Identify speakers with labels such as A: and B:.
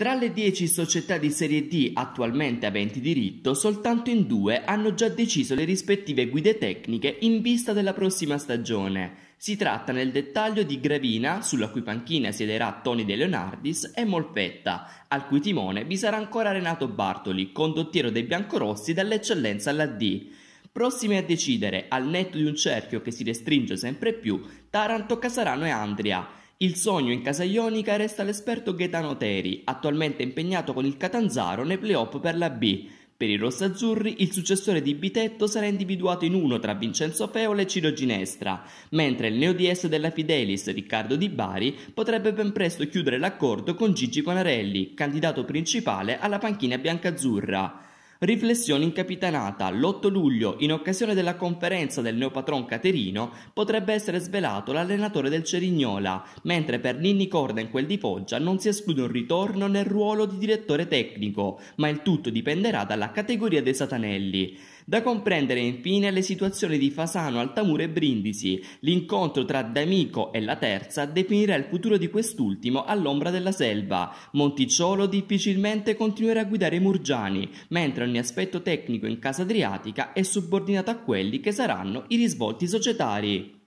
A: Tra le 10 società di Serie D attualmente aventi diritto, soltanto in due hanno già deciso le rispettive guide tecniche in vista della prossima stagione. Si tratta nel dettaglio di Gravina, sulla cui panchina siederà Tony De Leonardis, e Molfetta, al cui timone vi sarà ancora Renato Bartoli, condottiero dei biancorossi dall'eccellenza alla D. Prossime a decidere, al netto di un cerchio che si restringe sempre più, Taranto, Casarano e Andria. Il sogno in casa ionica resta l'esperto Gaetano Teri, attualmente impegnato con il Catanzaro nei playoff per la B. Per i rossazzurri il successore di Bitetto sarà individuato in uno tra Vincenzo Feola e Ciro Ginestra, mentre il neo DS della Fidelis, Riccardo Di Bari, potrebbe ben presto chiudere l'accordo con Gigi Conarelli, candidato principale alla panchina biancazzurra. Riflessioni in capitanata. l'8 luglio in occasione della conferenza del neopatron Caterino potrebbe essere svelato l'allenatore del Cerignola, mentre per Ninni Corda in quel di Foggia non si esclude un ritorno nel ruolo di direttore tecnico, ma il tutto dipenderà dalla categoria dei satanelli. Da comprendere infine le situazioni di Fasano, Altamura e Brindisi. L'incontro tra D'Amico e la terza definirà il futuro di quest'ultimo all'ombra della selva. Monticciolo difficilmente continuerà a guidare Murgiani, mentre ogni aspetto tecnico in casa adriatica è subordinato a quelli che saranno i risvolti societari.